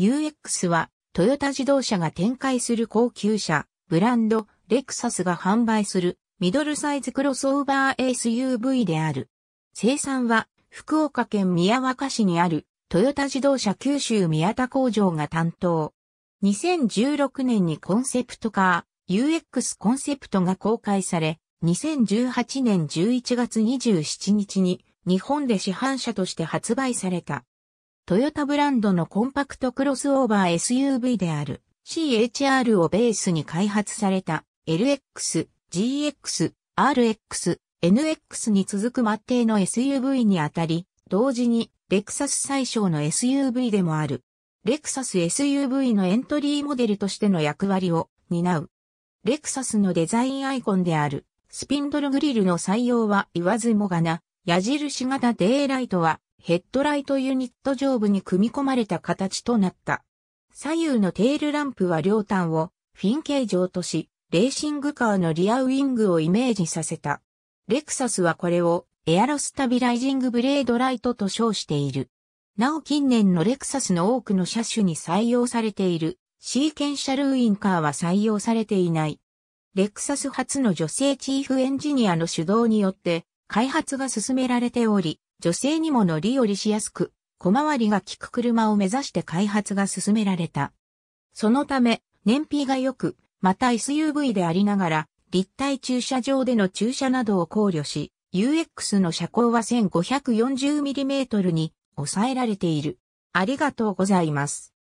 UX はトヨタ自動車が展開する高級車、ブランド、レクサスが販売するミドルサイズクロスオーバー SUV である。生産は福岡県宮若市にあるトヨタ自動車九州宮田工場が担当。2016年にコンセプトカー UX コンセプトが公開され、2018年11月27日に日本で市販車として発売された。トヨタブランドのコンパクトクロスオーバー SUV である CHR をベースに開発された LX、GX、RX、NX に続く末定の SUV にあたり、同時にレクサス最小の SUV でもある。レクサス SUV のエントリーモデルとしての役割を担う。レクサスのデザインアイコンであるスピンドルグリルの採用は言わずもがな、矢印型デイライトはヘッドライトユニット上部に組み込まれた形となった。左右のテールランプは両端をフィン形状とし、レーシングカーのリアウィングをイメージさせた。レクサスはこれをエアロスタビライジングブレードライトと称している。なお近年のレクサスの多くの車種に採用されているシーケンシャルウインカーは採用されていない。レクサス初の女性チーフエンジニアの主導によって開発が進められており、女性にも乗り降りしやすく、小回りが利く車を目指して開発が進められた。そのため、燃費が良く、また SUV でありながら、立体駐車場での駐車などを考慮し、UX の車高は 1540mm に抑えられている。ありがとうございます。